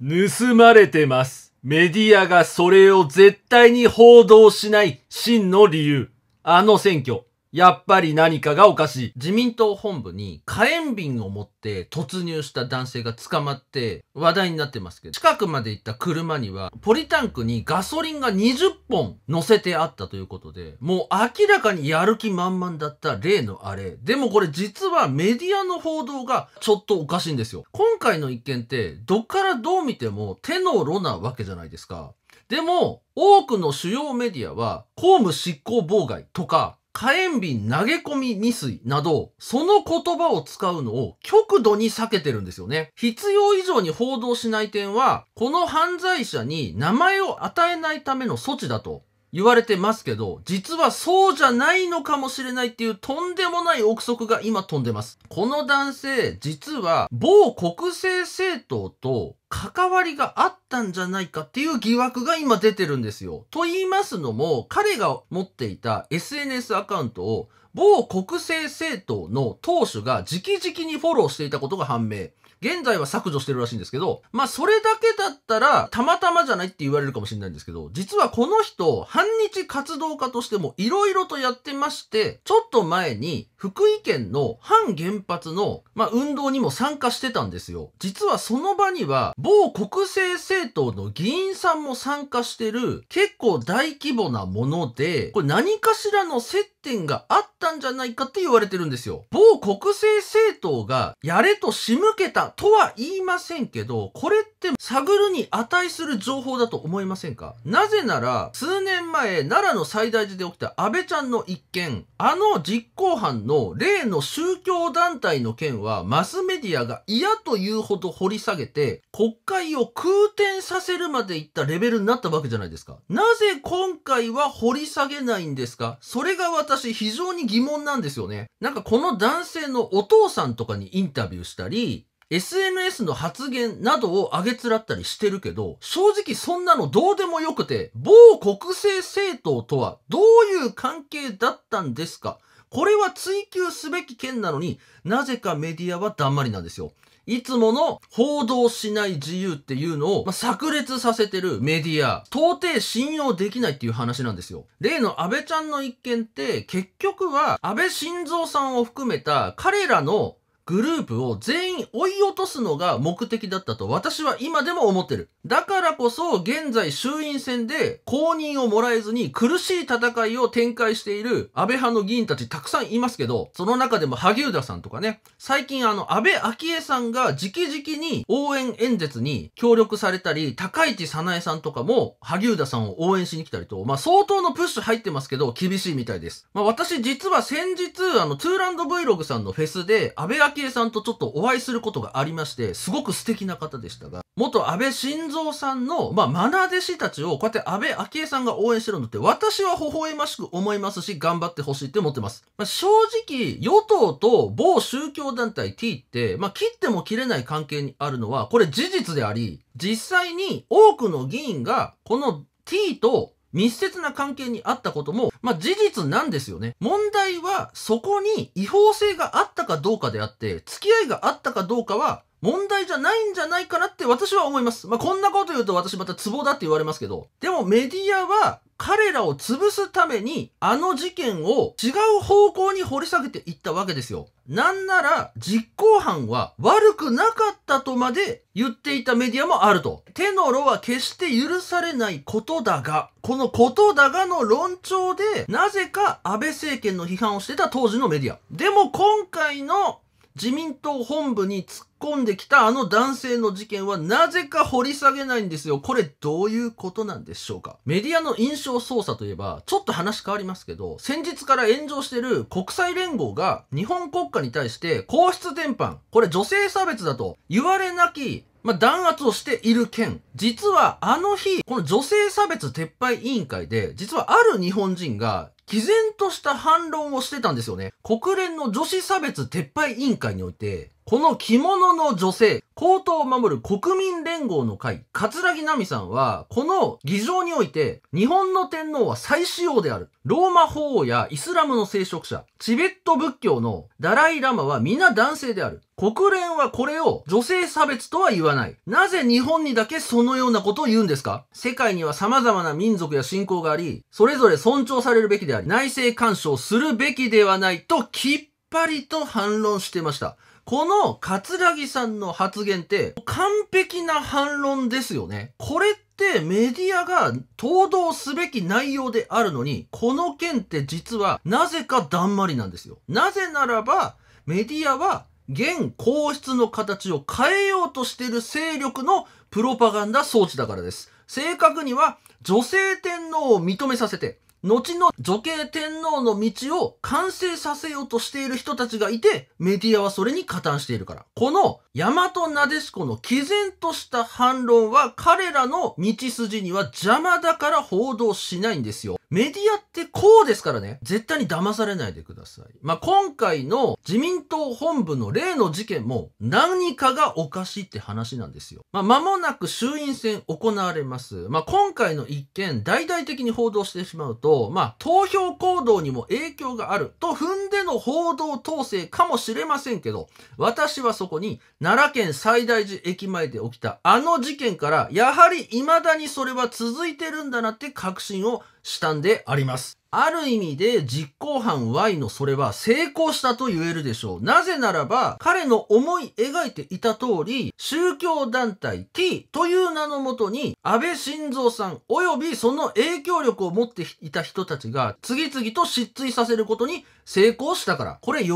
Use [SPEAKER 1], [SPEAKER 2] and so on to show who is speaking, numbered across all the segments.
[SPEAKER 1] 盗まれてます。メディアがそれを絶対に報道しない真の理由。あの選挙。やっぱり何かがおかしい。自民党本部に火炎瓶を持って突入した男性が捕まって話題になってますけど、近くまで行った車にはポリタンクにガソリンが20本乗せてあったということで、もう明らかにやる気満々だった例のあれ。でもこれ実はメディアの報道がちょっとおかしいんですよ。今回の一件って、どっからどう見ても手の炉なわけじゃないですか。でも、多くの主要メディアは、公務執行妨害とか、火炎瓶投げ込み未遂など、その言葉を使うのを極度に避けてるんですよね。必要以上に報道しない点は、この犯罪者に名前を与えないための措置だと言われてますけど、実はそうじゃないのかもしれないっていうとんでもない憶測が今飛んでます。この男性、実は某国政政党と関わりがあったんじゃないかっていう疑惑が今出てるんですよ。と言いますのも、彼が持っていた SNS アカウントを某国政政党の党首が直々にフォローしていたことが判明。現在は削除してるらしいんですけど、まあそれだけだったら、たまたまじゃないって言われるかもしれないんですけど、実はこの人、反日活動家としても色々とやってまして、ちょっと前に福井県の反原発の、まあ、運動にも参加してたんですよ。実はその場には、某国政政党の議員さんも参加してる、結構大規模なもので、これ何かしらの接点があったんじゃないかって言われてるんですよ。某国政政党がやれと仕向けたとは言いませんけど、これって探るに値する情報だと思いませんかなぜなら、数年前、奈良の最大寺で起きた安倍ちゃんの一件、あの実行犯の例の宗教団体の件はマスメディアが嫌というほど掘り下げて、国会を空転させるまでいったレベルになったわけじゃないですか。なぜ今回は掘り下げないんですかそれが私非常に疑問なんですよね。なんかこの男性のお父さんとかにインタビューしたり、SNS の発言などをあげつらったりしてるけど、正直そんなのどうでもよくて、某国政政党とはどういう関係だったんですかこれは追求すべき件なのになぜかメディアはだんまりなんですよ。いつもの報道しない自由っていうのを、まあ、炸裂させてるメディア、到底信用できないっていう話なんですよ。例の安倍ちゃんの一件って、結局は安倍晋三さんを含めた彼らのグループを全員追い落とすのが目的だったと私は今でも思ってる。だからこそ現在衆院選で公認をもらえずに苦しい戦いを展開している安倍派の議員たちたくさんいますけど、その中でも萩生田さんとかね、最近あの安倍昭恵さんが直々に応援演説に協力されたり、高市さなえさんとかも萩生田さんを応援しに来たりと、まあ相当のプッシュ入ってますけど厳しいみたいです。まあ私実は先日あのトゥーランド Vlog さんのフェスで安倍昭恵さんとちょっとお会いすることがありまして、すごく素敵な方でしたが、元安倍晋三さんの、まあ、マナー弟子たちをこうやって安倍昭恵さんが応援してるのって、私は微笑ましく思いますし、頑張ってほしいって思ってます。まあ、正直、与党と某宗教団体 T って、まあ、切っても切れない関係にあるのは、これ事実であり、実際に多くの議員が、この T と密接な関係にあったことも、まあ、事実なんですよね。問題は、そこに違法性があったかどうかであって、付き合いがあったかどうかは、問題じゃないんじゃないかなって私は思います。まあ、こんなこと言うと私またツボだって言われますけど、でもメディアは彼らを潰すためにあの事件を違う方向に掘り下げていったわけですよ。なんなら実行犯は悪くなかったとまで言っていたメディアもあると。手の炉は決して許されないことだが、このことだがの論調でなぜか安倍政権の批判をしてた当時のメディア。でも今回の自民党本部に突っ込んできたあの男性の事件はなぜか掘り下げないんですよ。これどういうことなんでしょうかメディアの印象操作といえば、ちょっと話変わりますけど、先日から炎上してる国際連合が日本国家に対して皇室伝播、これ女性差別だと言われなきまあ、弾圧をしている件、実はあの日、この女性差別撤廃委員会で、実はある日本人が、毅然とした反論をしてたんですよね。国連の女子差別撤廃委員会において、この着物の女性、皇統を守る国民連合の会、桂木奈美さんは、この議場において、日本の天皇は最主要である。ローマ法王やイスラムの聖職者、チベット仏教のダライラマは皆男性である。国連はこれを女性差別とは言わない。なぜ日本にだけそのようなことを言うんですか世界には様々な民族や信仰があり、それぞれ尊重されるべきであり、内政干渉するべきではないと、きっぱりと反論してました。このラギさんの発言って完璧な反論ですよね。これってメディアが報道すべき内容であるのに、この件って実はなぜかだんまりなんですよ。なぜならば、メディアは現皇室の形を変えようとしている勢力のプロパガンダ装置だからです。正確には女性天皇を認めさせて、後の女系天皇の道を完成させようとしている人たちがいて、メディアはそれに加担しているから。この、大和なでしこの毅然とした反論は彼らの道筋には邪魔だから報道しないんですよ。メディアってこうですからね、絶対に騙されないでください。まあ、今回の自民党本部の例の事件も何かがおかしいって話なんですよ。まあ、間もなく衆院選行われます。まあ、今回の一件、大々的に報道してしまうと、まあ、投票行動にも影響があると踏んでの報道統制かもしれませんけど、私はそこに奈良県最大寺駅前で起きたあの事件から、やはり未だにそれは続いてるんだなって確信をしたんです。んであります。ある意味で実行犯 Y のそれは成功したと言えるでしょう。なぜならば、彼の思い描いていた通り、宗教団体 T という名のもとに、安倍晋三さん及びその影響力を持っていた人たちが、次々と失墜させることに成功したから。これ喜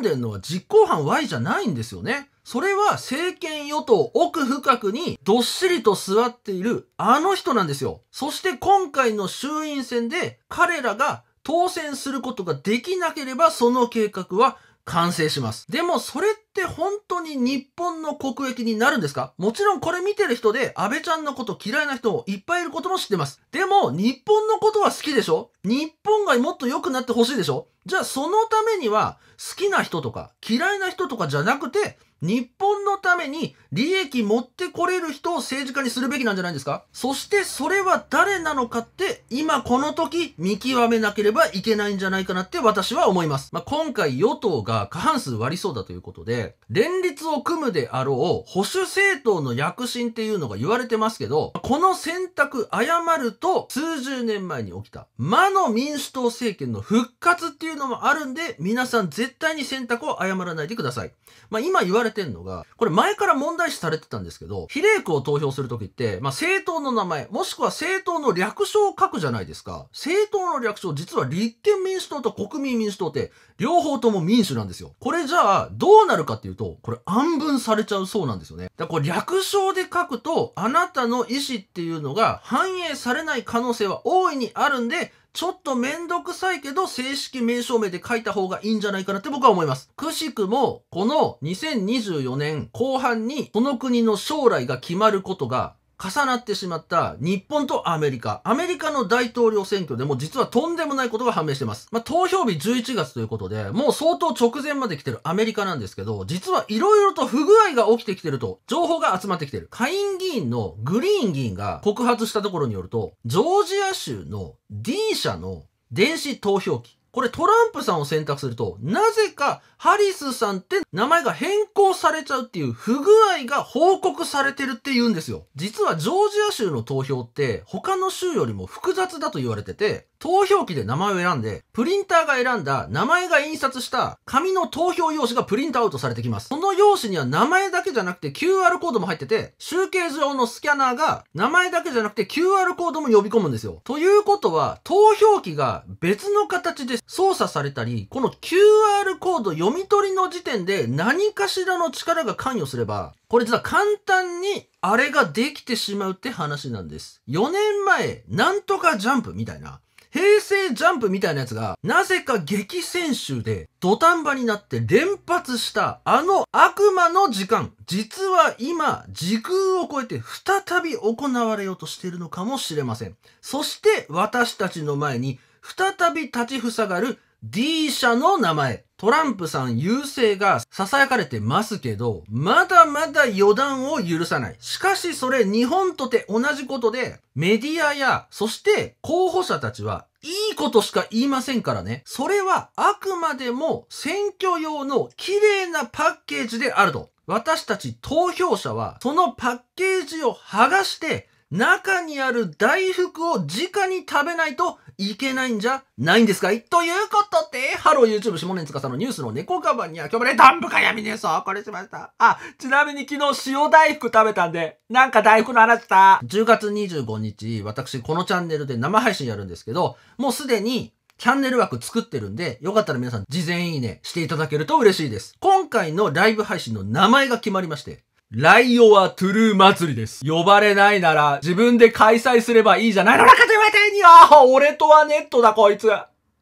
[SPEAKER 1] んでるのは実行犯 Y じゃないんですよね。それは政権与党奥深くにどっしりと座っているあの人なんですよ。そして今回の衆院選で彼らが当選することができなければその計画は完成します。でもそれって本当に日本の国益になるんですかもちろんこれ見てる人で安倍ちゃんのこと嫌いな人もいっぱいいることも知ってます。でも日本のことは好きでしょ日本がもっと良くなってほしいでしょじゃあそのためには好きな人とか嫌いな人とかじゃなくて日本のために利益持ってこれる人を政治家にするべきなんじゃないですかそしてそれは誰なのかって今この時見極めなければいけないんじゃないかなって私は思います。まあ、今回与党が過半数割りそうだということで連立を組むであろう保守政党の躍進っていうのが言われてますけどこの選択誤ると数十年前に起きた魔の民主党政権の復活っていういうのもあるんで、皆さん絶対に選択を誤らないでください。まあ今言われてんのが、これ前から問題視されてたんですけど、比例区を投票するときって、まあ政党の名前、もしくは政党の略称を書くじゃないですか。政党の略称、実は立憲民主党と国民民主党って、両方とも民主なんですよ。これじゃあ、どうなるかっていうと、これ暗分されちゃうそうなんですよね。だからこれ略称で書くと、あなたの意思っていうのが反映されない可能性は大いにあるんで、ちょっとめんどくさいけど、正式名称名で書いた方がいいんじゃないかなって僕は思います。くしくも、この2024年後半に、この国の将来が決まることが、重なってしまった日本とアメリカ。アメリカの大統領選挙でも実はとんでもないことが判明してます。まあ、投票日11月ということで、もう相当直前まで来てるアメリカなんですけど、実はいろいろと不具合が起きてきてると、情報が集まってきてる。下院議員のグリーン議員が告発したところによると、ジョージア州の D 社の電子投票機。これトランプさんを選択すると、なぜかハリスさんって名前が変更されちゃうっていう不具合が報告されてるって言うんですよ。実はジョージア州の投票って他の州よりも複雑だと言われてて、投票機で名前を選んで、プリンターが選んだ名前が印刷した紙の投票用紙がプリントアウトされてきます。その用紙には名前だけじゃなくて QR コードも入ってて、集計上のスキャナーが名前だけじゃなくて QR コードも呼び込むんですよ。ということは、投票機が別の形で操作されたり、この QR コード読み取りの時点で何かしらの力が関与すれば、これ実は簡単にあれができてしまうって話なんです。4年前、なんとかジャンプみたいな、平成ジャンプみたいなやつが、なぜか激戦州で土壇場になって連発したあの悪魔の時間、実は今、時空を超えて再び行われようとしているのかもしれません。そして私たちの前に再び立ちふさがる D 社の名前、トランプさん優勢が囁かれてますけど、まだまだ予断を許さない。しかしそれ日本とて同じことで、メディアや、そして候補者たちはいいことしか言いませんからね。それはあくまでも選挙用の綺麗なパッケージであると。私たち投票者はそのパッケージを剥がして中にある大福を直に食べないといけないんじゃないんですかいということで、ハロー YouTube 下根んのニュースの猫カバンには今日もね、ダンブか闇ニュースをこれしました。あ、ちなみに昨日塩大福食べたんで、なんか大福の話した。10月25日、私このチャンネルで生配信やるんですけど、もうすでにチャンネル枠作ってるんで、よかったら皆さん事前いいねしていただけると嬉しいです。今回のライブ配信の名前が決まりまして、ライオはトゥルー祭りです。呼ばれないなら自分で開催すればいいじゃないのてにゃ俺とはネットだこいつ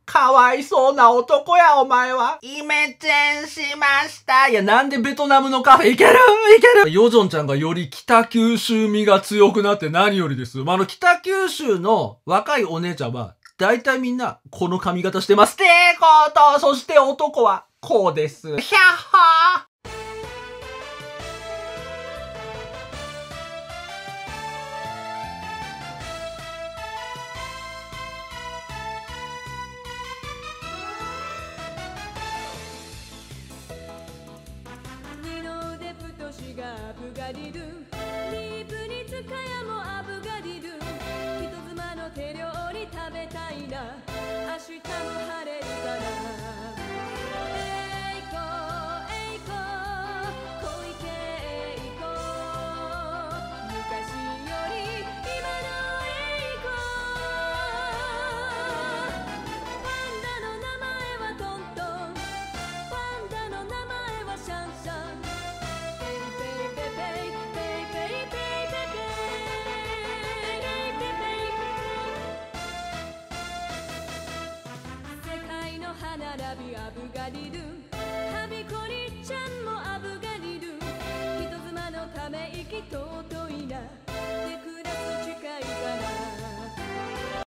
[SPEAKER 1] かわいそうな男や、お前は。イメチェンしました。いや、なんでベトナムのカフェ行ける行けるヨジョンちゃんがより北九州味が強くなって何よりです。まあ、あの、北九州の若いお姉ちゃんは、大体みんな、この髪型してます。ってこと、そして男は、こうです。ひゃっほーガリルリープにつかやもアブガリル人妻の手料理食べたいながりる